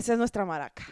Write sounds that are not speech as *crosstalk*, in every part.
Esa es nuestra maraca.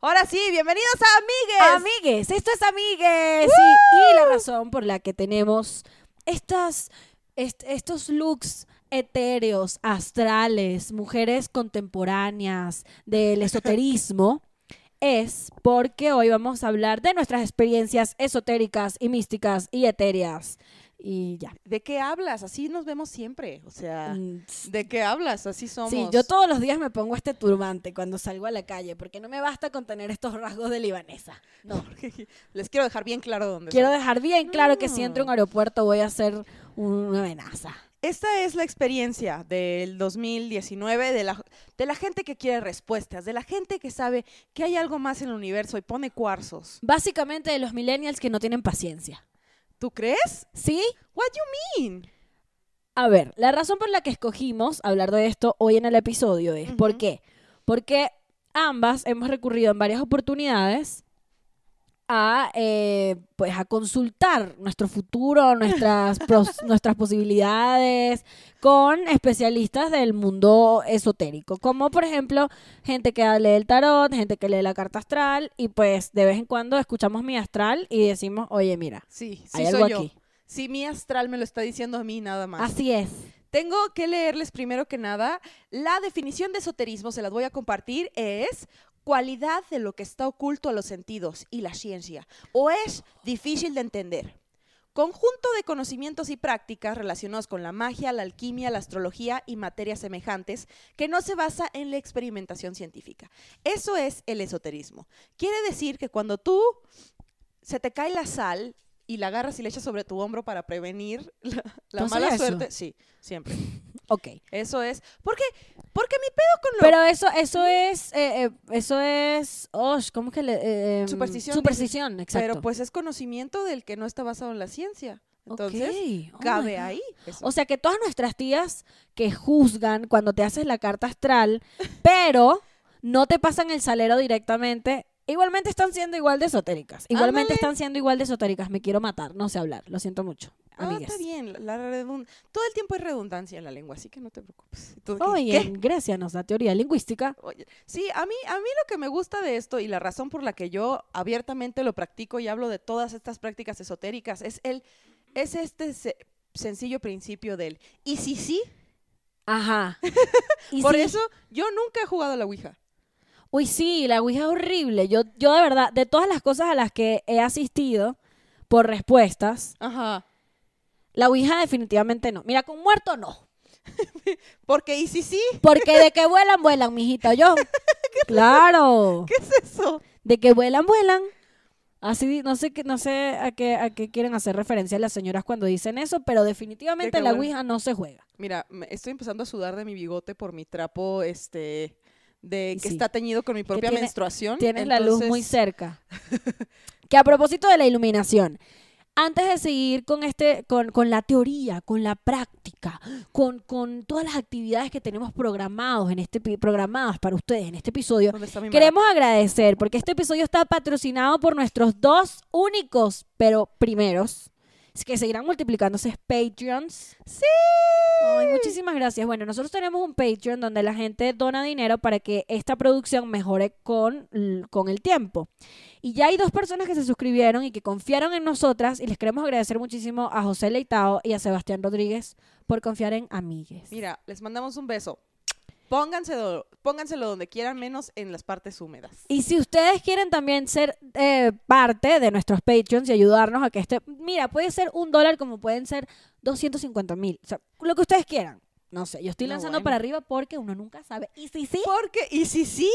Ahora sí, bienvenidos a Amigues. Amigues, esto es Amigues. Y, la razón por la que tenemos estas, estos looks etéreos, astrales, mujeres contemporáneas del esoterismo, *laughs* es porque hoy vamos a hablar de nuestras experiencias esotéricas y místicas y etéreas y ya. ¿De qué hablas? Así nos vemos siempre. O sea, mm, ¿de qué hablas? Así somos. Sí, yo todos los días me pongo este turbante cuando salgo a la calle, porque no me basta con tener estos rasgos de libanesa. No. *laughs* les quiero dejar bien claro dónde. Quiero dejar bien claro que si entro a un aeropuerto voy a ser una amenaza. Esta es la experiencia del 2019 de la, de la gente que quiere respuestas, de la gente que sabe que hay algo más en el universo y pone cuarzos. Básicamente de los millennials que no tienen paciencia. ¿Tú crees? Sí. What you mean? A ver, la razón por la que escogimos hablar de esto hoy en el episodio es porque, ¿por qué? Porque ambas hemos recurrido en varias oportunidades a, eh, pues, a consultar nuestro futuro, nuestras, *laughs* nuestras posibilidades con especialistas del mundo esotérico, como por ejemplo gente que lee el tarot, gente que lee la carta astral y pues de vez en cuando escuchamos mi astral y decimos, oye, mira, sí, sí hay algo aquí. Sí, mi astral me lo está diciendo a mí nada más. Así es. Tengo que leerles primero que nada la definición de esoterismo, se las voy a compartir, es cualidad de lo que está oculto a los sentidos y la ciencia, o es difícil de entender. Conjunto de conocimientos y prácticas relacionados con la magia, la alquimia, la astrología y materias semejantes que no se basa en la experimentación científica. Eso es el esoterismo. Quiere decir que cuando tú se te cae la sal y la agarras y la echas sobre tu hombro para prevenir la, mala suerte, sí, siempre. Ok. Eso es. Porque porque mi pedo con lo... Pero eso, eso es, eh, eh eso es, oh, ¿cómo que le...? Eh, em, superstición. Superstición, exacto. Pero pues es conocimiento del que no está basado en la ciencia. Entonces, oh cabe ahí. O sea que todas nuestras tías que juzgan cuando te haces la carta astral, *laughs* pero no te pasan el salero directamente, Igualmente están siendo igual de esotéricas. Igualmente están siendo igual de esotéricas. Me quiero matar, no sé hablar, lo siento mucho. Ah, está bien. Todo el tiempo hay redundancia en la lengua, así que no te preocupes. Oye, gracias Grecia nos teoría lingüística. sí, a mí, a mí lo que me gusta de esto y la razón por la que yo abiertamente lo practico y hablo de todas estas prácticas esotéricas es el, es este sencillo principio del y si sí, Ajá. *laughs* por eso yo nunca he jugado a la Ouija. Uy, sí, la Ouija es horrible. Yo, yo de verdad, de todas las cosas a las que he asistido por respuestas, la Ouija definitivamente no. Mira, con muerto no. *laughs* Porque, ¿y si sí? Porque de que vuelan, vuelan, mijita, yo. *laughs* claro. ¿Qué es eso? De que vuelan, vuelan. Así, no sé, no sé a qué, a qué quieren hacer referencia las señoras cuando dicen eso, pero definitivamente la Ouija no se juega. Mira, estoy empezando a sudar de mi bigote por mi trapo, este, de que está teñido con mi propia menstruación. Tienes la luz muy cerca. *laughs* que a propósito de la iluminación, antes de seguir con, este, con, la teoría, con la práctica, con, con, todas las actividades que tenemos programados en este, programadas para ustedes en este episodio, queremos agradecer porque este episodio está patrocinado por nuestros dos únicos, pero primeros, que seguirán multiplicándose Patreons. Sí. Ay, muchísimas gracias. Bueno, nosotros tenemos un Patreon donde la gente dona dinero para que esta producción mejore con, con el tiempo. Y ya hay dos personas que se suscribieron y que confiaron en nosotras y les queremos agradecer muchísimo a José Leitao y a Sebastián Rodríguez por confiar en Amigues. Mira, les mandamos un beso pónganse pónganselo donde quieran, menos en las partes húmedas. Y si ustedes quieren también ser eh, parte de nuestros Patreons y ayudarnos a que este... Mira, puede ser un dólar como pueden ser 250 mil. O sea, lo que ustedes quieran. No sé, yo estoy lanzando para arriba porque uno nunca sabe. ¿Y si sí? Porque, ¿y si sí?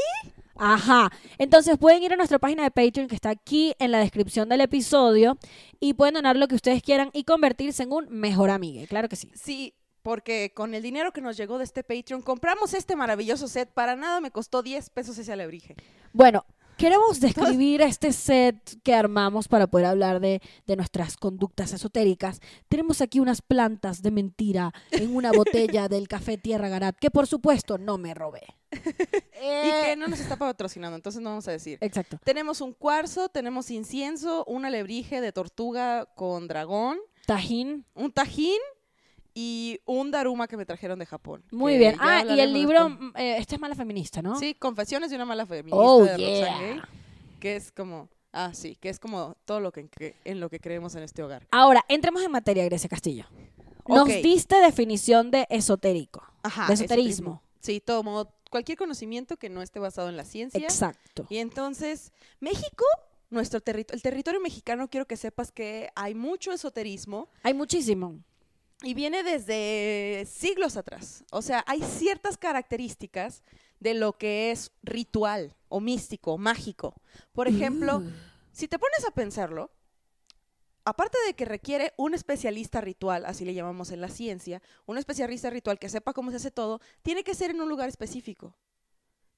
Ajá. Entonces pueden ir a nuestra página de Patreon que está aquí en la descripción del episodio y pueden donar lo que ustedes quieran y convertirse en un mejor amigo. Claro que sí. Sí, porque con el dinero que nos llegó de este Patreon compramos este maravilloso set. Para nada me costó 10 pesos ese alebrije. Bueno, queremos describir este set que armamos para poder hablar de, nuestras conductas esotéricas. Tenemos aquí unas plantas de mentira en una *laughs* botella del café Tierra Garat, que por supuesto no me robé. *laughs* y que eh. no nos está patrocinando, entonces no vamos a decir. Exacto. Tenemos un cuarzo, tenemos incienso, un alebrije de tortuga con dragón. Tajín. Un tajín y un daruma que me trajeron de Japón. Muy bien. Ah, y el libro, esta mm, eh, este es Mala Feminista, ¿no? Sí, Confesiones de una Mala Feminista oh, de yeah. que es como... Ah, sí, que es como todo lo que en lo que creemos en este hogar. Ahora, entremos en materia, Grecia Castillo. Nos diste definición de esotérico, de esoterismo. esoterismo. Sí, todo modo, cualquier conocimiento que no esté basado en la ciencia. Exacto. Y entonces, México nuestro territorio, el territorio mexicano, quiero que sepas que hay mucho esoterismo. Hay muchísimo. Y viene desde siglos atrás. O sea, hay ciertas características de lo que es ritual o místico, o mágico. Por ejemplo, si te pones a pensarlo, aparte de que requiere un especialista ritual, así le llamamos en la ciencia, un especialista ritual que sepa cómo se hace todo, tiene que ser en un lugar específico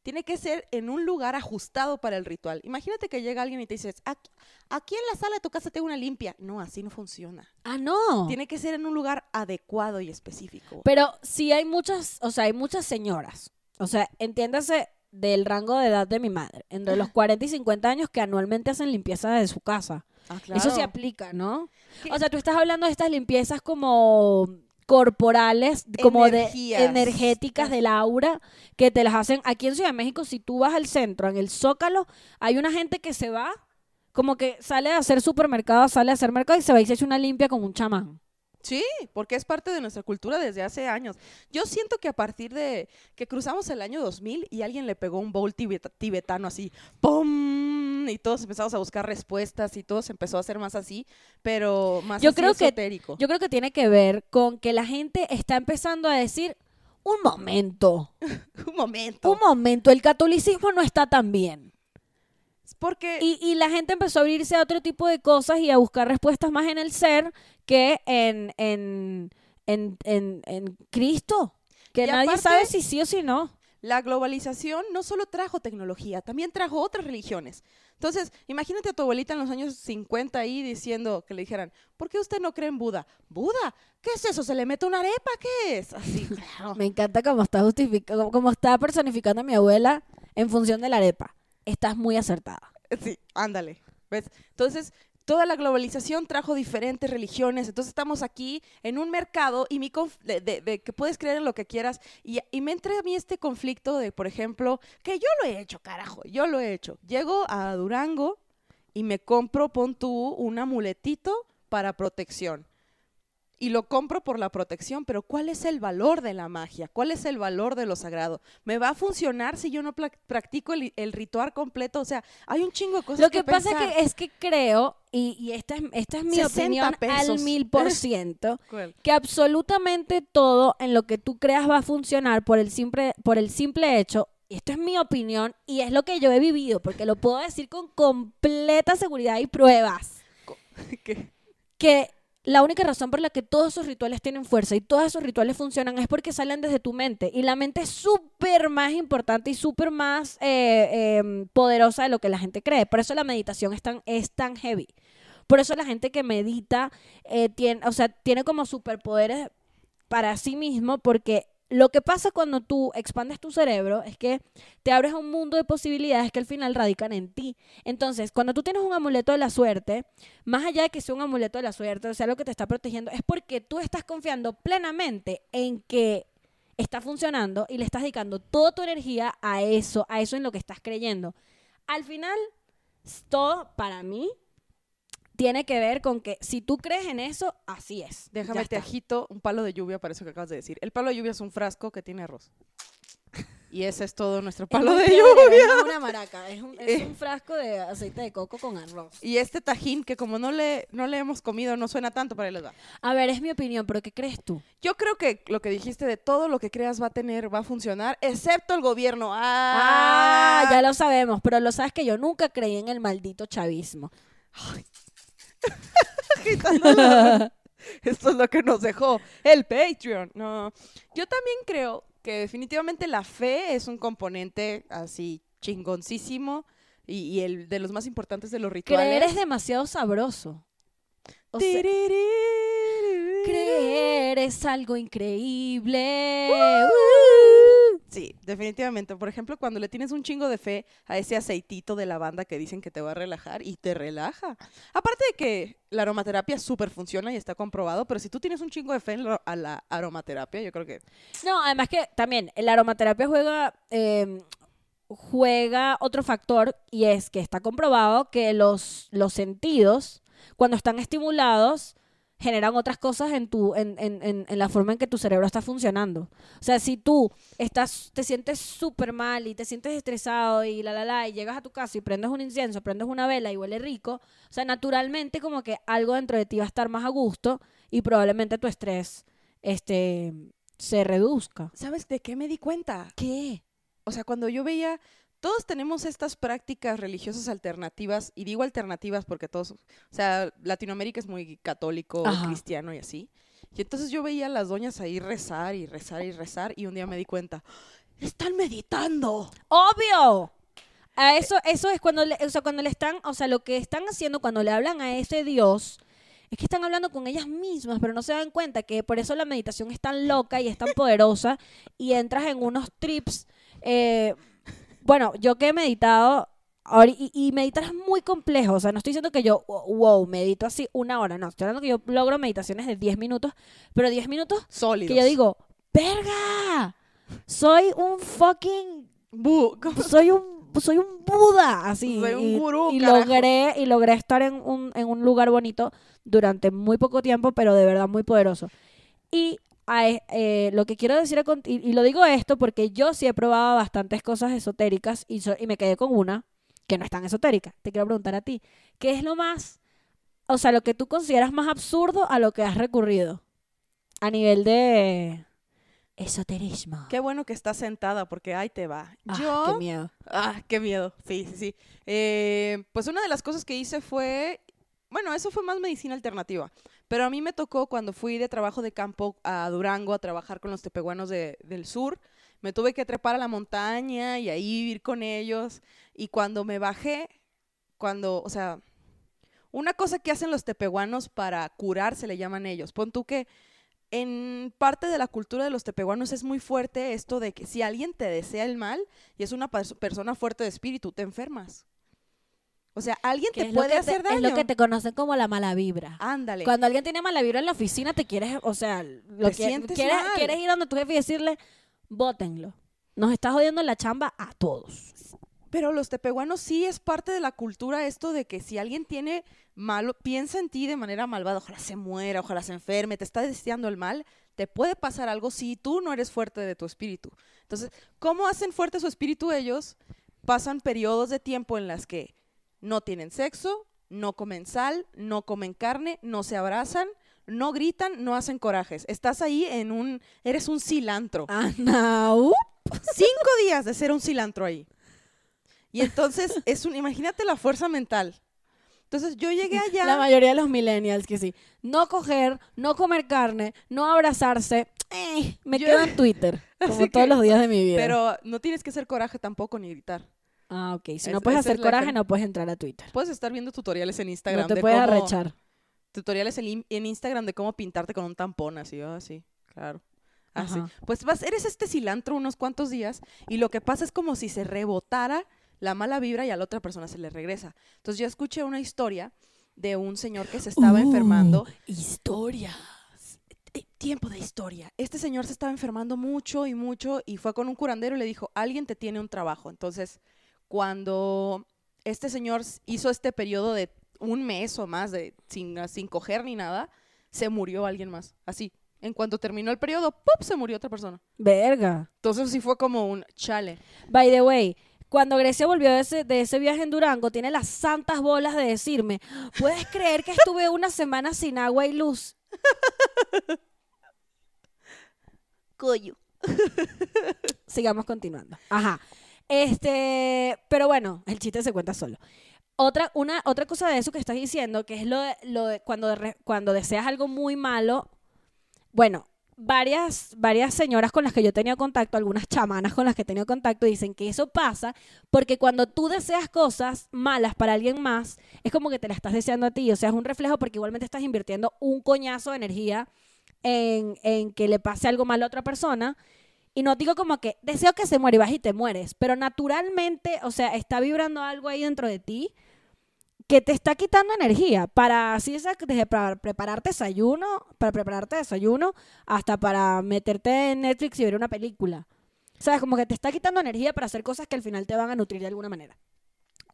tiene que ser en un lugar ajustado para el ritual. Imagínate que llega alguien y te dices, aquí, aquí, en la sala de tu casa tengo una limpia. No, así no funciona. Ah, no. Tiene que ser en un lugar adecuado y específico. Pero sí hay muchas, o sea, hay muchas señoras. O sea, entiéndase del rango de edad de mi madre, entre los 40 y 50 años que anualmente hacen limpieza de su casa. Ah, claro. Eso se aplica, ¿no? O sea, tú estás hablando de estas limpiezas como corporales, como de energéticas la aura, que te las hacen. Aquí en Ciudad de México, si tú vas al centro, en el Zócalo, hay una gente que se va, como que sale a hacer supermercado, sale a hacer mercado y se va y se hace una limpia con un chamán. Sí, porque es parte de nuestra cultura desde hace años. Yo siento que a partir de que cruzamos el año 2000 y alguien le pegó un bowl tibetano así, ¡pum! y todos empezamos a buscar respuestas y todo se empezó a hacer más así, pero más yo creo esotérico. yo creo que tiene que ver con que la gente está empezando a decir, un momento. *laughs* un momento. Un momento, el catolicismo no está tan bien. Porque... Y, la gente empezó a abrirse a otro tipo de cosas y a buscar respuestas más en el ser que en, en, en, en Cristo. Que nadie sabe si sí o si no la globalización no solo trajo tecnología, también trajo otras religiones. Entonces, imagínate a tu abuelita en los años 50 ahí diciendo que le dijeran, ¿por qué usted no cree en Buda? ¿Buda? ¿Qué es eso? ¿Se le mete una arepa? ¿Qué es? Así, *laughs* Me encanta cómo está, cómo está personificando a mi abuela en función de la arepa. Estás muy acertada. Sí, ándale. ¿Ves? Entonces, toda la globalización trajo diferentes religiones, entonces estamos aquí en un mercado y de, que puedes creer en lo que quieras y, y, me entra a mí este conflicto de, por ejemplo, que yo lo he hecho, carajo, yo lo he hecho. Llego a Durango y me compro, pon tú, un amuletito para protección y lo compro por la protección, pero ¿cuál es el valor de la magia? ¿Cuál es el valor de lo sagrado? ¿Me va a funcionar si yo no practico el, ritual completo? O sea, hay un chingo de cosas que Lo que, pasa Que es que creo, y, esta, es, esta es mi opinión al mil por ciento, *laughs* que absolutamente todo en lo que tú creas va a funcionar por el simple, por el simple hecho y esto es mi opinión y es lo que yo he vivido, porque lo puedo decir con completa seguridad y pruebas. *laughs* Que la única razón por la que todos esos rituales tienen fuerza y todos esos rituales funcionan es porque salen desde tu mente. Y la mente es súper más importante y súper más eh, em, poderosa de lo que la gente cree. Por eso la meditación es tan, es tan heavy. Por eso la gente que medita eh, tiene, o sea, tiene como superpoderes para sí mismo porque lo que pasa cuando tú expandes tu cerebro es que te abres a un mundo de posibilidades que al final radican en ti. Entonces, cuando tú tienes un amuleto de la suerte, más allá de que sea un amuleto de la suerte, o sea, lo que te está protegiendo, es porque tú estás confiando plenamente en que está funcionando y le estás dedicando toda tu energía a eso, a eso en lo que estás creyendo. Al final, todo para mí tiene que ver con que si tú crees en eso, así es. Déjame te un palo de lluvia para eso que acabas de decir. El palo de lluvia es un frasco que tiene arroz. Y ese es todo nuestro palo de lluvia. Es una maraca, es eh. un, frasco de aceite de coco con arroz. Y este tajín que como no le, no le hemos comido, no suena tanto para el edad. A ver, es mi opinión, pero ¿qué crees tú? Yo creo que lo que dijiste de todo lo que creas va a tener, va a funcionar, excepto el gobierno. ¡Ah! ah ya lo sabemos, pero lo sabes que yo nunca creí en el maldito chavismo. *laughs* *laughs* Esto es lo que nos dejó el Patreon. No, yo también creo que definitivamente la fe es un componente así chingoncísimo y, el de los más importantes de los rituales. Creer es demasiado sabroso creer es algo increíble. Sí, definitivamente. Por ejemplo, cuando le tienes un chingo de fe a ese aceitito de la banda que dicen que te va a relajar y te relaja. Aparte de que la aromaterapia súper funciona y está comprobado, pero si tú tienes un chingo de fe a la aromaterapia, yo creo que... No, además que también la aromaterapia juega... Em, juega otro factor y es que está comprobado que los, los sentidos cuando están estimulados, generan otras cosas en, tu, en, en, en, la forma en que tu cerebro está funcionando. O sea, si tú estás, te sientes súper mal y te sientes estresado y la, la, la, y llegas a tu casa y prendes un incienso, prendes una vela y huele rico, o sea, naturalmente como que algo dentro de ti va a estar más a gusto y probablemente tu estrés este, se reduzca. ¿Sabes de qué me di cuenta? ¿Qué? O sea, cuando yo veía, todos tenemos estas prácticas religiosas alternativas, y digo alternativas porque todos, o sea, Latinoamérica es muy católico, cristiano y así. Y entonces yo veía a las doñas ahí rezar y rezar y rezar, y un día me di cuenta, están meditando. Obvio. A eso, eso es cuando le, o sea, cuando le están, o sea, lo que están haciendo cuando le hablan a ese Dios, es que están hablando con ellas mismas, pero no se dan cuenta que por eso la meditación es tan loca y es tan poderosa y entras en unos trips eh, bueno, yo que he meditado, y, meditar es muy complejo, o sea, no estoy diciendo que yo, wow, medito así una hora, no, estoy hablando que yo logro meditaciones de 10 minutos, pero 10 minutos Sólidos. que yo digo, verga, soy un fucking... soy un soy un Buda, así. un y, y logré, y logré estar en un, en un lugar bonito durante muy poco tiempo, pero de verdad muy poderoso. Y eh, lo que quiero decir, y, lo digo esto porque yo sí he probado bastantes cosas esotéricas y, me quedé con una que no es tan esotérica. Te quiero preguntar a ti, ¿qué es lo más, o sea, lo que tú consideras más absurdo a lo que has recurrido a nivel de esoterismo? Qué bueno que estás sentada porque ahí te va. Ah, qué miedo. Ah, qué miedo. Sí, sí, sí. Eh, pues una de las cosas que hice fue, bueno, eso fue más medicina alternativa. Pero a mí me tocó cuando fui de trabajo de campo a Durango a trabajar con los tepehuanos del sur. Me tuve que trepar a la montaña y ahí ir con ellos. Y cuando me bajé, cuando, o sea, una cosa que hacen los tepehuanos para curar, se le llaman ellos. Pon tú que en parte de la cultura de los tepehuanos es muy fuerte esto de que si alguien te desea el mal y es una persona fuerte de espíritu, te enfermas. O sea, alguien te puede hacer daño. Es lo que te conocen como la mala vibra. Ándale. Cuando alguien tiene mala vibra en la oficina, te quieres, o sea, lo que, sientes quieres, quieres ir donde tu jefe y decirle, bótenlo. Nos está jodiendo la chamba a todos. Pero los tepehuanos sí es parte de la cultura esto de que si alguien tiene malo, piensa en ti de manera malvada, ojalá se muera, ojalá se enferme, te está deseando el mal, te puede pasar algo si tú no eres fuerte de tu espíritu. Entonces, ¿cómo hacen fuerte su espíritu ellos? Pasan periodos de tiempo en las que no tienen sexo, no comen sal, no comen carne, no se abrazan, no gritan, no hacen corajes. Estás ahí en un, eres un cilantro. Ah, *laughs* Cinco días de ser un cilantro ahí. Y entonces *laughs* es un, imagínate la fuerza mental. Entonces yo llegué allá. La mayoría de los millennials que sí. No coger, no comer carne, no abrazarse. Eh, me quedo en Twitter, *laughs* como todos los días de mi vida. Pero no tienes que hacer coraje tampoco ni gritar. Ah, ok. Si no puedes hacer coraje, no puedes entrar a Twitter. Puedes estar viendo tutoriales en Instagram. No te de cómo... arrechar. Tutoriales en, Instagram de cómo pintarte con un tampón, así, oh, así, claro. Así. Pues vas, eres este cilantro unos cuantos días y lo que pasa es como si se rebotara la mala vibra y a la otra persona se le regresa. Entonces yo escuché una historia de un señor que se estaba uh, enfermando. Historias. Eh, tiempo de historia. Este señor se estaba enfermando mucho y mucho y fue con un curandero y le dijo, alguien te tiene un trabajo. Entonces cuando este señor hizo este periodo de un mes o más de, sin, ah, sin coger ni nada, se murió alguien más. Así. En cuanto terminó el periodo, ¡pop! se murió otra persona. Verga. Entonces sí fue como un chale. By the way, cuando Grecia volvió de ese, de ese, viaje en Durango, tiene las santas bolas de decirme, ¿puedes creer que estuve una semana sin agua y luz? *laughs* Coyo. Sigamos continuando. Ajá. Este, pero bueno, el chiste se cuenta solo. Otra, una, otra cosa de eso que estás diciendo, que es lo cuando, cuando deseas algo muy malo, bueno, varias, varias señoras con las que yo he tenido contacto, algunas chamanas con las que he tenido contacto, dicen que eso pasa porque cuando tú deseas cosas malas para alguien más, es como que te la estás deseando a ti, o sea, es un reflejo porque igualmente estás invirtiendo un coñazo de energía en, en que le pase algo malo a otra persona y no digo como que deseo que se muera y vas y te mueres, pero naturalmente, o sea, está vibrando algo ahí dentro de ti que te está quitando energía para así desde para prepararte desayuno, para prepararte desayuno, hasta para meterte en Netflix y ver una película. O sea, como que te está quitando energía para hacer cosas que al final te van a nutrir de alguna manera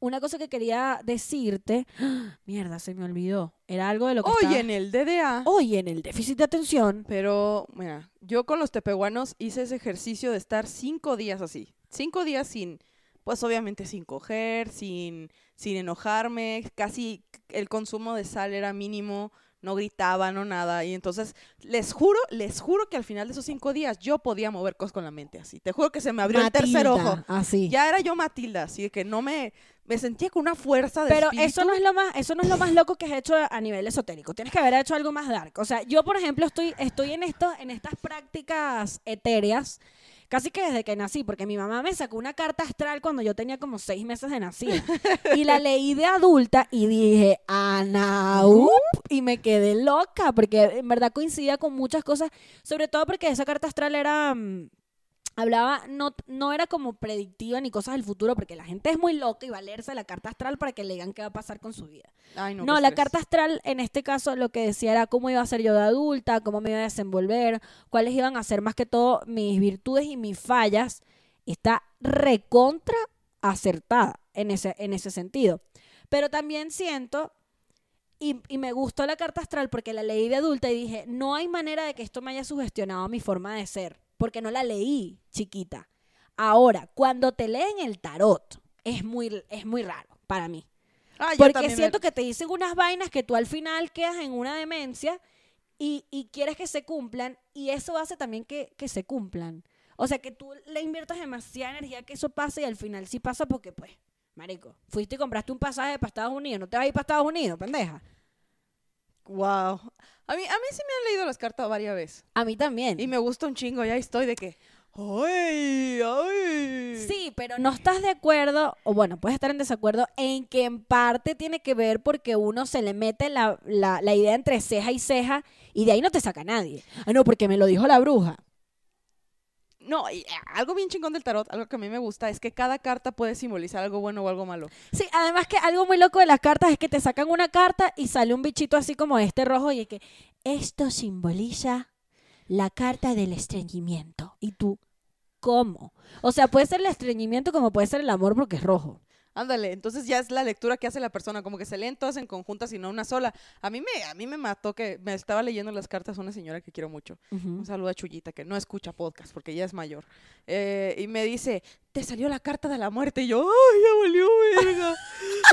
una cosa que quería decirte, ¡Ah! mierda, se me olvidó. Era algo de lo que Hoy en el DDA. Hoy en el déficit de atención. Pero, mira, yo con los tepehuanos hice ese ejercicio de estar cinco días así. Cinco días sin, pues obviamente sin coger, sin, sin enojarme. Casi el consumo de sal era mínimo no gritaban no nada. Y entonces, les juro, les juro que al final de esos cinco días yo podía mover cosas con la mente así. Te juro que se me abrió el tercer ojo. Así. Ya era yo Matilda, así que no me, me sentía con una fuerza de Pero eso no es lo más eso no es lo más loco que has hecho a nivel esotérico. Tienes que haber hecho algo más dark. O sea, yo por ejemplo estoy estoy en esto en estas prácticas etéreas casi que desde que nací, porque mi mamá me sacó una carta astral cuando yo tenía como seis meses de nacida. *laughs* y la leí de adulta y dije, Ana, y me quedé loca, porque en verdad coincidía con muchas cosas, sobre todo porque esa carta astral era... Mm, hablaba, no, no era como predictiva ni cosas del futuro, porque la gente es muy loca y va a leerse la carta astral para que le digan qué va a pasar con su vida. no, la carta astral en este caso lo que decía era cómo iba a ser yo de adulta, cómo me iba a desenvolver, cuáles iban a ser más que todo mis virtudes y mis fallas. Está recontra acertada en ese, en ese sentido. Pero también siento y, y, me gustó la carta astral porque la leí de adulta y dije, no hay manera de que esto me haya sugestionado mi forma de ser porque no la leí chiquita. Ahora, cuando te leen el tarot, es muy, es muy raro para mí. Ah, porque siento que te dicen unas vainas que tú al final quedas en una demencia y, quieres que se cumplan y eso hace también que, que se cumplan. O sea, que tú le inviertas demasiada energía que eso pase y al final sí pasa porque, pues, marico, fuiste y compraste un pasaje para Estados Unidos, no te vas a ir para Estados Unidos, pendeja. Wow. A mí, a sí me han leído las cartas varias veces. A mí también. Y me gusta un chingo, ya estoy de que. ¡Ay! ¡Ay! Sí, pero no estás de acuerdo, o bueno, puedes estar en desacuerdo en que en parte tiene que ver porque uno se le mete la, idea entre ceja y ceja y de ahí no te saca nadie. Ah, no, porque me lo dijo la bruja. No, eh, algo bien chingón del tarot, algo que a mí me gusta, es que cada carta puede simbolizar algo bueno o algo malo. Sí, además que algo muy loco de las cartas es que te sacan una carta y sale un bichito así como este rojo y es que esto simboliza la carta del estreñimiento. Y tú, ¿cómo? O sea, puede ser el estreñimiento como puede ser el amor porque es rojo. Ándale, entonces ya es la lectura que hace la persona, como que se leen todas en conjuntas sino una sola. A mí me, a mí me mató que me estaba leyendo las cartas una señora que quiero mucho. Un saludo a Chullita, que no escucha podcast porque ya es mayor. Eh, y me dice, te salió la carta de la muerte. Y yo, ¡ay, ya volvió, verga! *laughs*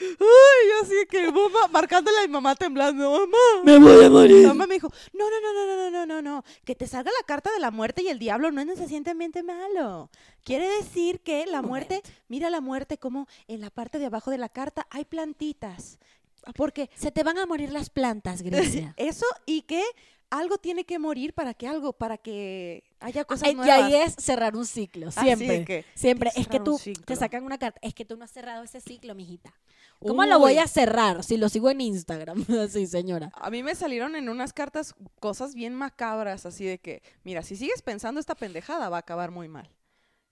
¡Ay! así que mamá, marcándole a mi mamá temblando, ¡mamá! ¡Me voy a morir! mamá me dijo, no, no, no, no, no, no, no, no, que te salga la carta de la muerte y el diablo no es necesariamente malo. Quiere decir que la muerte, mira muerte como en la parte de abajo de la carta hay plantitas. Ah, porque se te van a morir las plantas, *laughs* Grecia. eso y que algo tiene que morir para que algo, para que haya ah, cosas nuevas. Eh, y ahí es cerrar un ciclo, ah, siempre. que, siempre. es que tú te sacan una carta, es que tú no has cerrado ese ciclo, mijita. ¿Cómo lo voy a cerrar si lo sigo en Instagram? *laughs* sí, señora. A mí me salieron en unas cartas cosas bien macabras, así de que, mira, si sigues pensando esta pendejada va a acabar muy mal.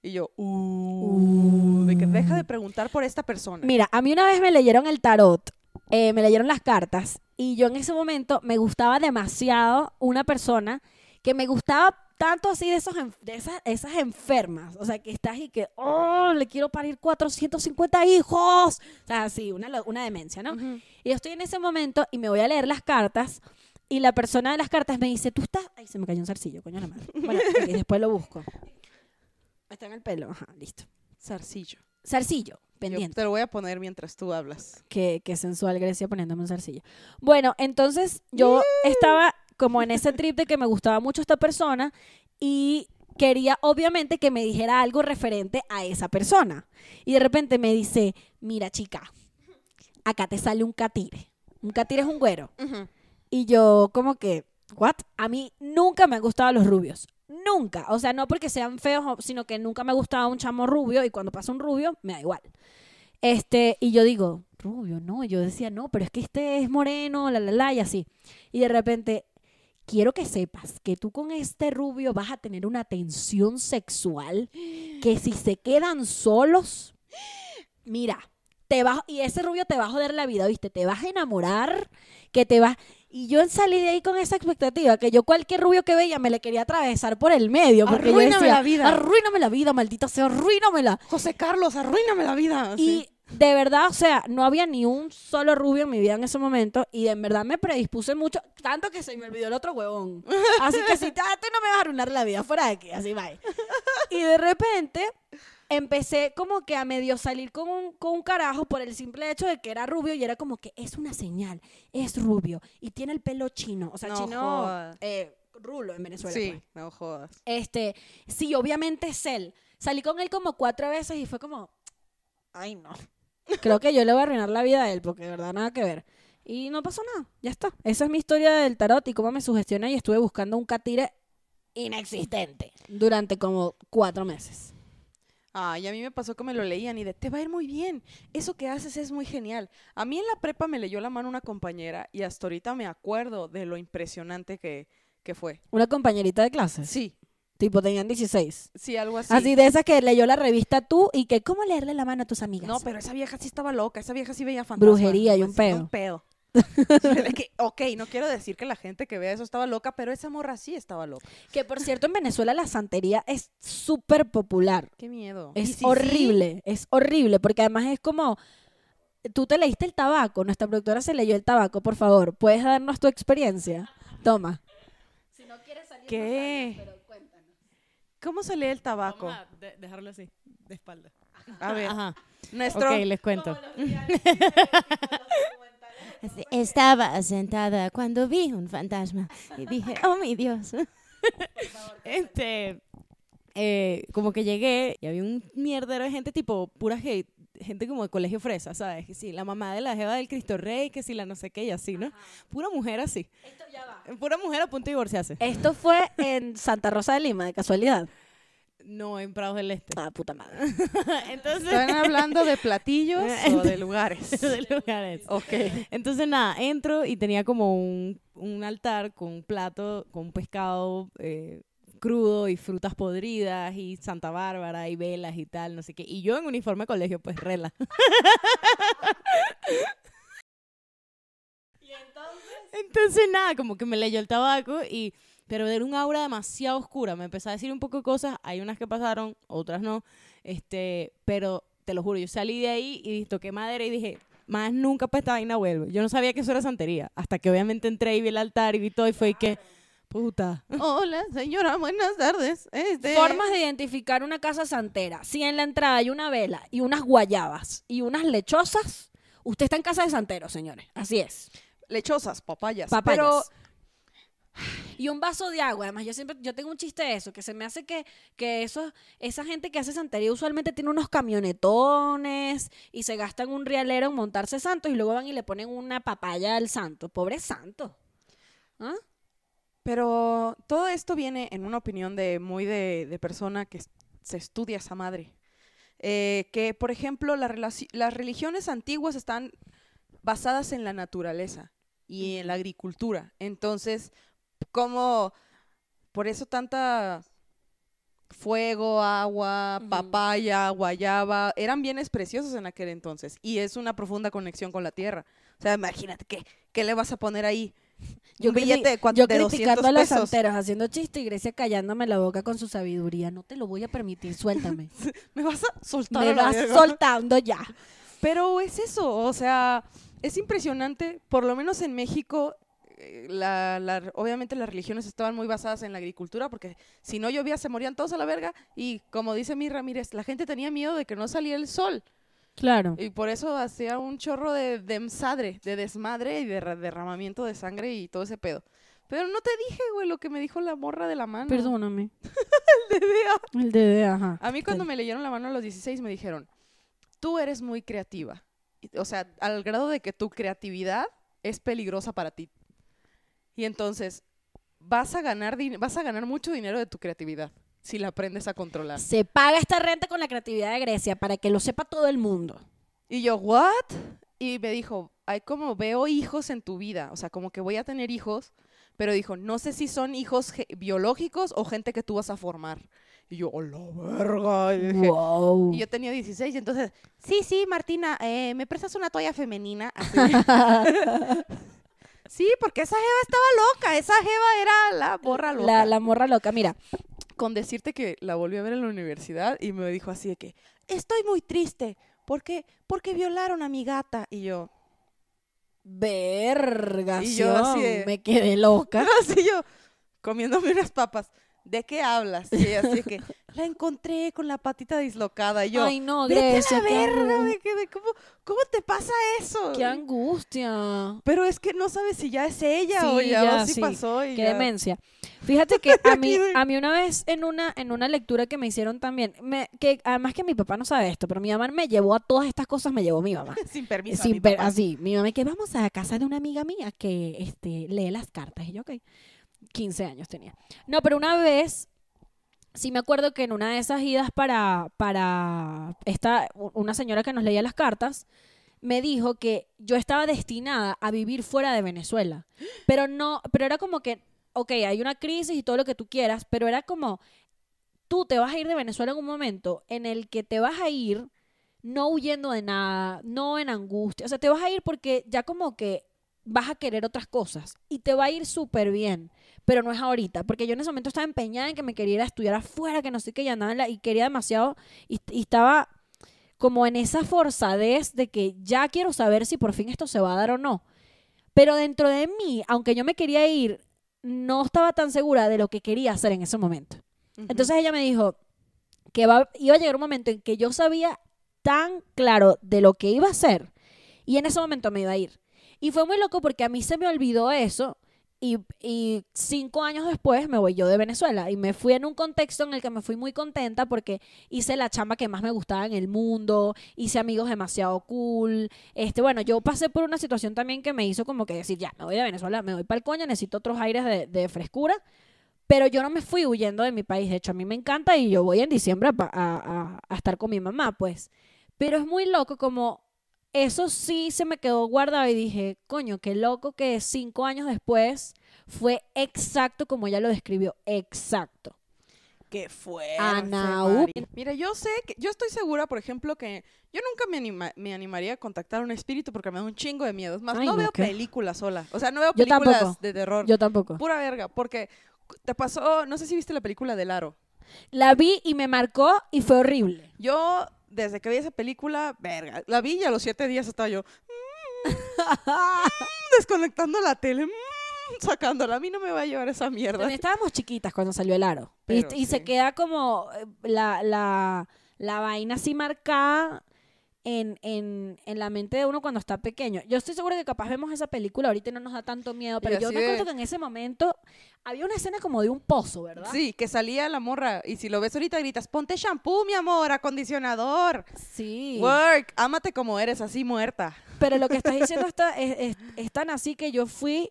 Y yo, uh, uh, de que deja de preguntar por esta persona. Mira, a mí una vez me leyeron el tarot, eh, me leyeron las cartas, y yo en ese momento me gustaba demasiado una persona que me gustaba tanto así de, esos, de esas, esas enfermas. O sea, que estás y que, oh, le quiero parir 450 hijos. O sea, así, una, una demencia, ¿no? Y yo estoy en ese momento y me voy a leer las cartas. Y la persona de las cartas me dice, tú estás. Ahí se me cayó un zarcillo, coño la madre. Bueno, después lo busco. Está en el pelo, listo. Zarcillo. Zarcillo, pendiente. te lo voy a poner mientras tú hablas. Qué, sensual Grecia poniéndome un zarcillo. Bueno, entonces yo estaba como en ese trip de que me gustaba mucho esta persona y quería obviamente que me dijera algo referente a esa persona. Y de repente me dice, mira chica, acá te sale un catire. Un catire es un güero. Y yo como que, ¿what? A mí nunca me han gustado los rubios. Nunca. O sea, no porque sean feos, sino que nunca me gustaba un chamo rubio y cuando pasa un rubio, me da igual. Este, y yo digo, rubio, no. yo decía, no, pero es que este es moreno, la, la, la, y así. Y de repente, quiero que sepas que tú con este rubio vas a tener una tensión sexual que si se quedan solos, mira, te vas, y ese rubio te va a joder la vida, ¿viste? Te vas a enamorar, que te vas y yo salí de ahí con esa expectativa, que yo cualquier rubio que veía me le quería atravesar por el medio. Porque arruíname decía, la vida. Arruíname la vida, maldita sea, arruínamela. José Carlos, arruíname la vida. Y de verdad, o sea, no había ni un solo rubio en mi vida en ese momento. Y de verdad me predispuse mucho, tanto que se me olvidó el otro huevón. Así que si *laughs* tú no me vas a arruinar la vida, fuera de aquí, así va. Y de repente empecé como que a medio salir con un, con un carajo por el simple hecho de que era rubio y era como que es una señal, es rubio y tiene el pelo chino, o sea, chino eh, rulo en Venezuela. Sí, pues. no jodas. Este, sí, obviamente es él. Salí con él como cuatro veces y fue como, ay no. Creo que yo le voy a arruinar la vida a él porque de verdad nada que ver. Y no pasó nada, ya está. Esa es mi historia del tarot y cómo me sugestioné y estuve buscando un catire inexistente durante como cuatro meses. Ah, a mí me pasó que me lo leían y de, te va a ir muy bien, eso que haces es muy genial. A mí en la prepa me leyó la mano una compañera y hasta ahorita me acuerdo de lo impresionante que, fue. ¿Una compañerita de clase? Sí. Tipo, tenían 16. Sí, algo así. Así de esas que leyó la revista tú y que, ¿cómo leerle la mano a tus amigas? No, pero esa vieja sí estaba loca, esa vieja sí veía fantasmas. Brujería y un pedo. Un pedo ok, no quiero decir que la gente que vea eso estaba loca, pero esa morra sí estaba loca. Que por cierto, en Venezuela la santería es súper popular. Qué miedo. Es horrible, es horrible, porque además es como, tú te leíste el tabaco, nuestra productora se leyó el tabaco, por favor, ¿puedes darnos tu experiencia? Toma. Si no quieres salir, ¿Qué? ¿Cómo se lee el tabaco? dejarlo así, de espalda. A ver. Ajá. Nuestro... Ok, les cuento. Estaba sentada cuando vi un fantasma y dije, oh mi Dios. *laughs* este, eh, como que llegué y había un mierdero de gente tipo pura hate, gente como de colegio fresa, ¿sabes? la mamá de la jeva del Cristo Rey, que si la no sé qué y así, ¿no? Pura mujer así. Esto ya va. Pura mujer a punto de divorciarse. Esto fue en Santa Rosa de Lima, de casualidad. No, en Prados del Este. Ah, puta madre. *laughs* Entonces... Están hablando de platillos *laughs* o de lugares. *laughs* de lugares. Ok. Entonces, nada, entro y tenía como un, un altar con un plato, con pescado eh, crudo y frutas podridas y Santa Bárbara y velas y tal, no sé qué. Y yo en uniforme de colegio, pues rela. y entonces. Entonces, nada, como que me leyó el tabaco y pero era un aura demasiado oscura. Me empezó a decir un poco de cosas, hay unas que pasaron, otras no, este, pero te lo juro, yo salí de ahí y toqué madera y dije, más nunca para esta vaina vuelvo. Yo no sabía que eso era santería, hasta que obviamente entré y vi el altar y vi todo y fue que... Puta. *laughs* Hola, señora, buenas tardes. Este, Formas de identificar una casa santera. Si en la entrada hay una vela y unas guayabas y unas lechosas, usted está en casa de santeros, señores. Así es. Lechosas, papayas. Papayas. Pero y un vaso de agua. Además, yo siempre, yo tengo un chiste de eso, que se me hace que, que eso, esa gente que hace santería usualmente tiene unos camionetones y se gastan un rialero en montarse santo y luego van y le ponen una papaya al santo. Pobre santo. ¿Ah? Pero todo esto viene en una opinión de muy de, de persona que se estudia esa madre. Eh, que, por ejemplo, las religiones antiguas están basadas en la naturaleza y en la agricultura. Entonces, como por eso tanta fuego, agua, papaya, guayaba, eran bienes preciosos en aquel entonces y es una profunda conexión con la tierra. O sea, imagínate qué, le vas a poner ahí. Yo un billete de, yo a las santeras haciendo chiste y Grecia callándome la boca con su sabiduría. No te lo voy a permitir, suéltame. *laughs* Me vas a soltar. Me vas soltando ya. Pero es eso, o sea, es impresionante, por lo menos en México, eh, la, obviamente las religiones estaban muy basadas en la agricultura porque si no llovía se morían todos a la verga y como dice mi Ramírez, la gente tenía miedo de que no saliera el sol. Claro. Y por eso hacía un chorro de, de desmadre y de derramamiento de sangre y todo ese pedo. Pero no te dije, güey, lo que me dijo la morra de la mano. Perdóname. *laughs* el DDA. Ah. El ajá. A mí cuando me leyeron la mano a los 16 me dijeron, tú eres muy creativa. O sea, al grado de que tu creatividad es peligrosa para ti. Y entonces vas a ganar vas a ganar mucho dinero de tu creatividad si la aprendes a controlar. Se paga esta renta con la creatividad de Grecia para que lo sepa todo el mundo. Y yo, "¿What?" Y me dijo, "Hay como veo hijos en tu vida, o sea, como que voy a tener hijos." Pero dijo, no sé si son hijos biológicos o gente que tú vas a formar. Y yo, la verga! Y, yo tenía 16, entonces, sí, sí, Martina, eh, ¿me prestas una toalla femenina? *laughs* Sí, porque esa jeva estaba loca, esa jeva era la morra loca. La, la morra loca, mira. Con decirte que la volví a ver en la universidad y me dijo así de que, estoy muy triste, porque, porque violaron a mi gata. Y yo, verga, me quedé loca. *laughs* Así yo, comiéndome unas papas. ¿de qué hablas? Sí, así que, la encontré con la patita dislocada. Y yo, Ay, no, verga, de cómo, te pasa eso? ¡Qué angustia! Pero es que no sabes si ya es ella o ya, sí. pasó. ¡Qué demencia! Fíjate *laughs* que a mí, a mí una vez en una, en una lectura que me hicieron también, me, que además que mi papá no sabe esto, pero mi mamá me llevó a todas estas cosas, me llevó mi mamá. *laughs* Sin permiso. Sin Así, mi mamá que vamos a casa de una amiga mía que este, lee las cartas. Y yo, ok. 15 años tenía. No, pero una vez, sí me acuerdo que en una de esas idas para, para esta, una señora que nos leía las cartas, me dijo que yo estaba destinada a vivir fuera de Venezuela. Pero no, pero era como que, ok, hay una crisis y todo lo que tú quieras, pero era como, tú te vas a ir de Venezuela en un momento en el que te vas a ir no huyendo de nada, no en angustia, o sea, te vas a ir porque ya como que vas a querer otras cosas y te va a ir súper bien, pero no es ahorita, porque yo en ese momento estaba empeñada en que me quería estudiar afuera, que no sé qué, ya nada, y quería demasiado, y, estaba como en esa forzadez de que ya quiero saber si por fin esto se va a dar o no. Pero dentro de mí, aunque yo me quería ir, no estaba tan segura de lo que quería hacer en ese momento. Entonces ella me dijo que iba a llegar un momento en que yo sabía tan claro de lo que iba a hacer y en ese momento me iba a ir. Y fue muy loco porque a mí se me olvidó eso. Y, y, cinco años después me voy yo de Venezuela y me fui en un contexto en el que me fui muy contenta porque hice la chamba que más me gustaba en el mundo, hice amigos demasiado cool, este, bueno, yo pasé por una situación también que me hizo como que decir, ya, me voy de Venezuela, me voy para el coño, necesito otros aires de, frescura, pero yo no me fui huyendo de mi país, de hecho a mí me encanta y yo voy en diciembre a, a estar con mi mamá, pues, pero es muy loco como eso sí se me quedó guardado y dije, coño, qué loco que cinco años después fue exacto como ella lo describió, exacto. Qué fue. Mira, yo sé que, yo estoy segura, por ejemplo, que yo nunca me, me animaría a contactar a un espíritu porque me da un chingo de miedo. Es más, no, veo películas sola. O sea, no veo películas de terror. Yo tampoco. Pura verga, porque te pasó, no sé si viste la película del aro. La vi y me marcó y fue horrible. Yo desde que vi esa película, verga, la vi y a los siete días estaba yo *laughs* mm, desconectando la tele, sacando mm, sacándola. A mí no me va a llevar esa mierda. estábamos chiquitas cuando salió el aro. y, se queda como eh, la, la, la vaina así marcada en, la mente de uno cuando está pequeño. Yo estoy segura que capaz vemos esa película, ahorita no nos da tanto miedo, pero yo, me acuerdo que en ese momento había una escena como de un pozo, ¿verdad? Sí, que salía la morra y si lo ves ahorita gritas, ponte shampoo, mi amor, acondicionador. Sí. Work, ámate como eres, así muerta. Pero lo que estás *laughs* diciendo está, es, tan así que yo fui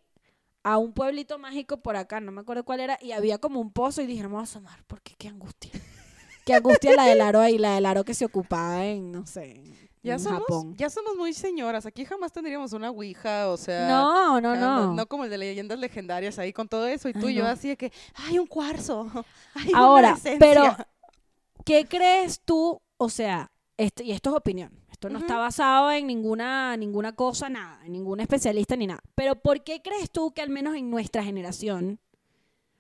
a un pueblito mágico por acá, no me acuerdo cuál era, y había como un pozo y dije, no a asomar, porque qué angustia que angustia la del aro y la del aro que se ocupaba en, no sé, ya somos, Ya somos muy señoras. Aquí jamás tendríamos una ouija, o sea. No, no, no. No, como el de leyendas legendarias ahí con todo eso. Y tú yo así de que, ¡ay, un cuarzo! *laughs* Ahora, pero, ¿qué crees tú? O sea, este y esto es opinión. Esto no está basado en ninguna, ninguna cosa, nada, en ningún especialista ni nada. Pero, ¿por qué crees tú que al menos en nuestra generación?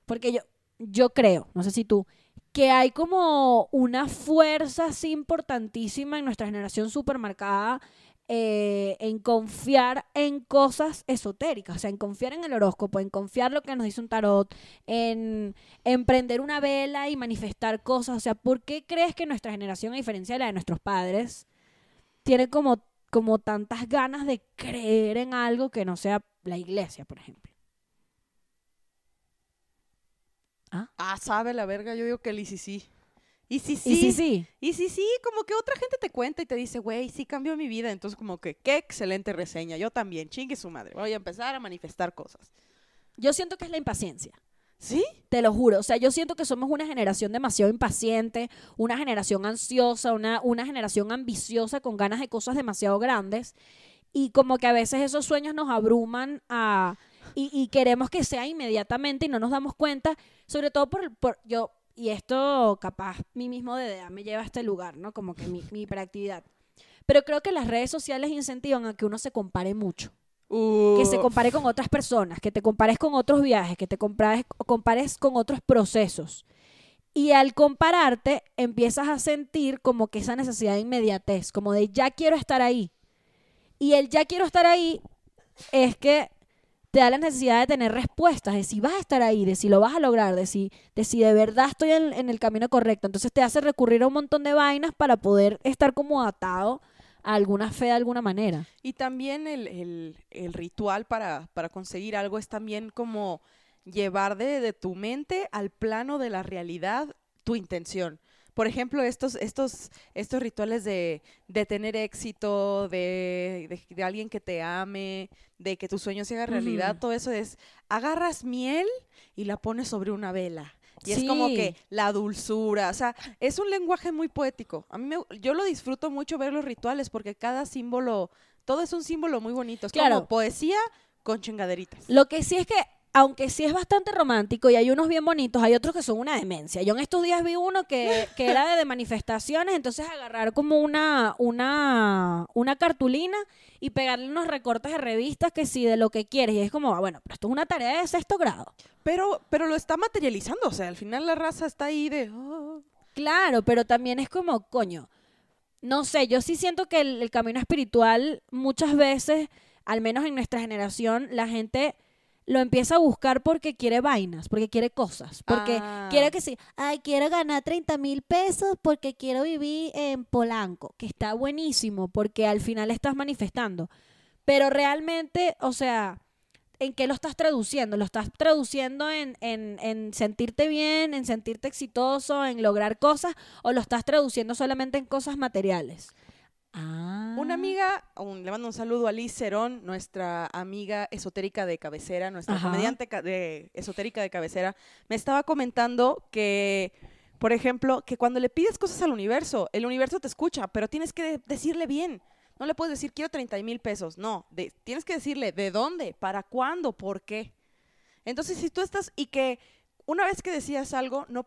Porque yo, yo creo, no sé si tú, que hay como una fuerza así importantísima en nuestra generación supermercada eh, en confiar en cosas esotéricas, o sea, en confiar en el horóscopo, en confiar lo que nos dice un tarot, en, emprender una vela y manifestar cosas. O sea, ¿por qué crees que nuestra generación, a diferencia de la de nuestros padres, tiene como, como tantas ganas de creer en algo que no sea la iglesia, por ejemplo? Ah. ¿Ah? sabe la verga, yo digo que el sí, Y sí, sí. Y sí, sí. Y sí, sí, como que otra gente te cuenta y te dice, güey, sí cambió mi vida. Entonces, como que, qué excelente reseña. Yo también, chingue su madre. Voy a empezar a manifestar cosas. Yo siento que es la impaciencia. ¿Sí? Te lo juro. O sea, yo siento que somos una generación demasiado impaciente, una generación ansiosa, una, una generación ambiciosa con ganas de cosas demasiado grandes. Y como que a veces esos sueños nos abruman a y, queremos que sea inmediatamente y no nos damos cuenta, sobre todo por, yo, y esto capaz mí mismo de edad me lleva a este lugar, ¿no? Como que mi, hiperactividad. Pero creo que las redes sociales incentivan a que uno se compare mucho. Que se compare con otras personas, que te compares con otros viajes, que te compares con otros procesos. Y al compararte, empiezas a sentir como que esa necesidad de inmediatez, como de ya quiero estar ahí. Y el ya quiero estar ahí es que te da la necesidad de tener respuestas, de si vas a estar ahí, de si lo vas a lograr, de si de, si de verdad estoy en, el camino correcto. Entonces te hace recurrir a un montón de vainas para poder estar como atado a alguna fe de alguna manera. Y también el, ritual para, conseguir algo es también como llevar de, tu mente al plano de la realidad tu intención por ejemplo, estos, estos, estos rituales de, de tener éxito, de, alguien que te ame, de que tu sueño se haga realidad, todo eso es, agarras miel y la pones sobre una vela. Y es como que la dulzura, o sea, es un lenguaje muy poético. A mí yo lo disfruto mucho ver los rituales porque cada símbolo, todo es un símbolo muy bonito. Es como poesía con chingaderitas. Lo que sí es que aunque sí es bastante romántico y hay unos bien bonitos, hay otros que son una demencia. Yo en estos días vi uno que, *laughs* era de manifestaciones, entonces agarrar como una, una, una cartulina y pegarle unos recortes de revistas que sí, de lo que quieres. Y es como, bueno, pero esto es una tarea de sexto grado. Pero, pero lo está materializando, o sea, al final la raza está ahí de... Oh". Claro, pero también es como, coño, no sé, yo sí siento que el camino espiritual muchas veces, al menos en nuestra generación, la gente lo empieza a buscar porque quiere vainas, porque quiere cosas, porque ah. quiere que sí, ay, quiero ganar 30 mil pesos porque quiero vivir en Polanco, que está buenísimo porque al final estás manifestando. Pero realmente, o sea, ¿en qué lo estás traduciendo? Lo estás traduciendo en, en, en, sentirte bien, en sentirte exitoso, en lograr cosas, o lo estás traduciendo solamente en cosas materiales. Ah. Una amiga, le mando un saludo a Liz Cerón, nuestra amiga esotérica de cabecera, nuestra comediante de, esotérica de cabecera, me estaba comentando que, por ejemplo, que cuando le pides cosas al universo, el universo te escucha, pero tienes que decirle bien. No le puedes decir quiero 30 mil pesos, no, tienes que decirle de dónde, para cuándo, por qué. Entonces, si tú estás y que una vez que decías algo, no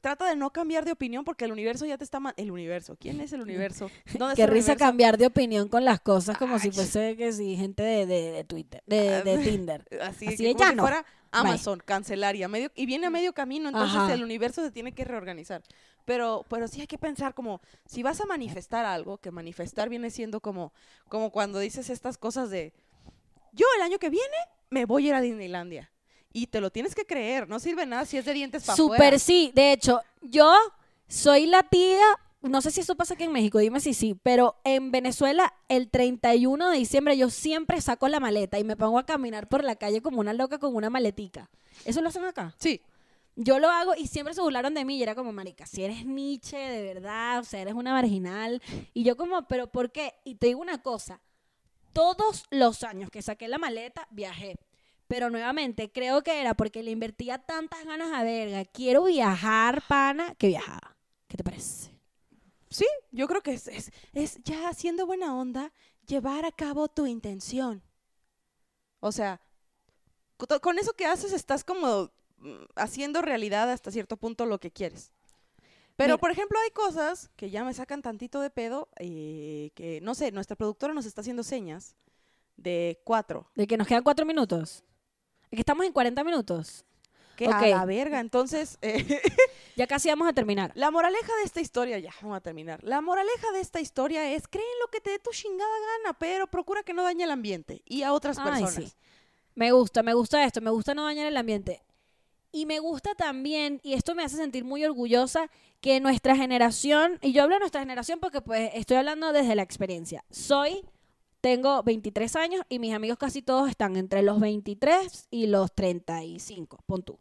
trata de no cambiar de opinión porque el universo ya te está... El universo, ¿quién es el universo? *laughs* ¿Dónde Qué risa cambiar de opinión con las cosas como si fuese que gente de, de, Twitter, de, ah, *laughs* Tinder. Así, que si no. fuera Amazon, Bye. medio, y viene a medio camino, entonces el universo se tiene que reorganizar. Pero, pero sí hay que pensar como, si vas a manifestar algo, que manifestar viene siendo como, como cuando dices estas cosas de, yo el año que viene me voy a ir a Disneylandia y te lo tienes que creer. No sirve nada si es de dientes para Súper sí. De hecho, yo soy la tía. No sé si eso pasa aquí en México, dime si sí, pero en Venezuela el 31 de diciembre yo siempre saco la maleta y me pongo a caminar por la calle como una loca con una maletica. ¿Eso lo hacen acá? Sí. Yo lo hago y siempre se burlaron de mí y era como, marica, si eres Nietzsche, de verdad, o sea, eres una marginal. Y yo como, pero ¿por qué? Y te digo una cosa, todos los años que saqué la maleta, viajé. Pero nuevamente, creo que era porque le invertía tantas ganas a verga. Quiero viajar, pana, que viajaba. ¿Qué te parece? Sí, yo creo que es, es, es ya haciendo buena onda llevar a cabo tu intención. O sea, con eso que haces estás como mm, haciendo realidad hasta cierto punto lo que quieres. Pero, por ejemplo, hay cosas que ya me sacan tantito de pedo, y eh, que no sé, nuestra productora nos está haciendo señas de cuatro. De que nos quedan cuatro minutos estamos en 40 minutos. Qué a la verga, entonces... Eh, *laughs* ya casi vamos a terminar. La moraleja de esta historia, ya vamos a terminar. La moraleja de esta historia es, creen lo que te dé tu chingada gana, pero procura que no dañe el ambiente y a otras Ay, personas. Me gusta, me gusta esto, me gusta no dañar el ambiente. Y me gusta también, y esto me hace sentir muy orgullosa, que nuestra generación, y yo hablo de nuestra generación porque pues estoy hablando desde la experiencia, soy tengo 23 años y mis amigos casi todos están entre los 23 y los 35, pon tú.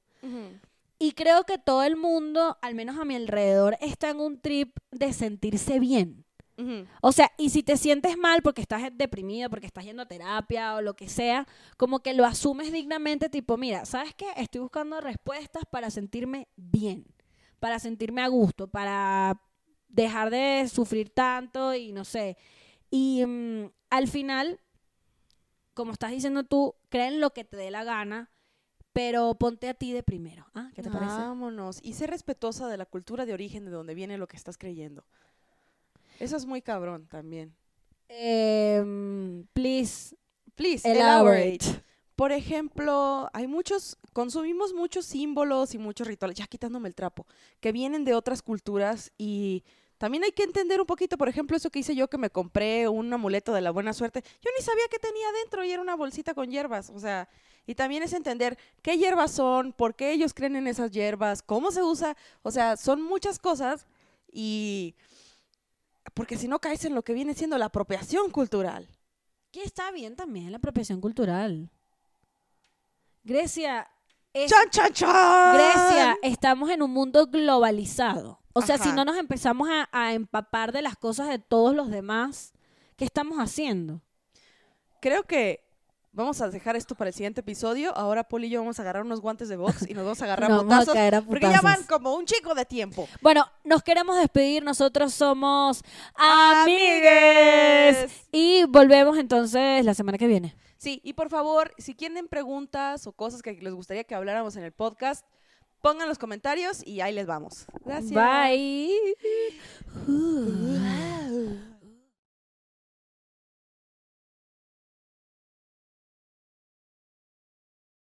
Y creo que todo el mundo, al menos a mi alrededor, está en un trip de sentirse bien. O sea, y si te sientes mal porque estás deprimido, porque estás yendo a terapia o lo que sea, como que lo asumes dignamente, tipo, mira, ¿sabes qué? Estoy buscando respuestas para sentirme bien, para sentirme a gusto, para dejar de sufrir tanto y no sé, y mm, al final, como estás diciendo tú, creen lo que te dé la gana, pero ponte a ti de primero. ¿Ah? ¿Qué te parece? Vámonos. Y sé respetuosa de la cultura de origen de donde viene lo que estás creyendo. Eso es muy cabrón también. Em, please. Please, elaborate. Por ejemplo, hay muchos, consumimos muchos símbolos y muchos rituales, ya quitándome el trapo, que vienen de otras culturas y también hay que entender un poquito, por ejemplo, eso que hice yo que me compré un amuleto de la buena suerte. Yo ni sabía qué tenía dentro y era una bolsita con hierbas. O sea, y también es entender qué hierbas son, por qué ellos creen en esas hierbas, cómo se usa. O sea, son muchas cosas y... Porque si no caes en lo que viene siendo la apropiación cultural. Que está bien también la apropiación cultural. Grecia, ¡Chan, chan, chan! Grecia, estamos en un mundo globalizado. O sea, si no nos empezamos a, empapar de las cosas de todos los demás, ¿qué estamos haciendo? Creo que vamos a dejar esto para el siguiente episodio. Ahora Poli y yo vamos a agarrar unos guantes de box y nos vamos a agarrar *laughs* no, botazos, porque ya van como un chico de tiempo. Bueno, nos queremos despedir. Nosotros somos amigues. Y volvemos entonces la semana que viene. Sí, y por favor, si tienen preguntas o cosas que les gustaría que habláramos en el podcast, Pongan los comentarios y ahí les vamos. Gracias. Bye.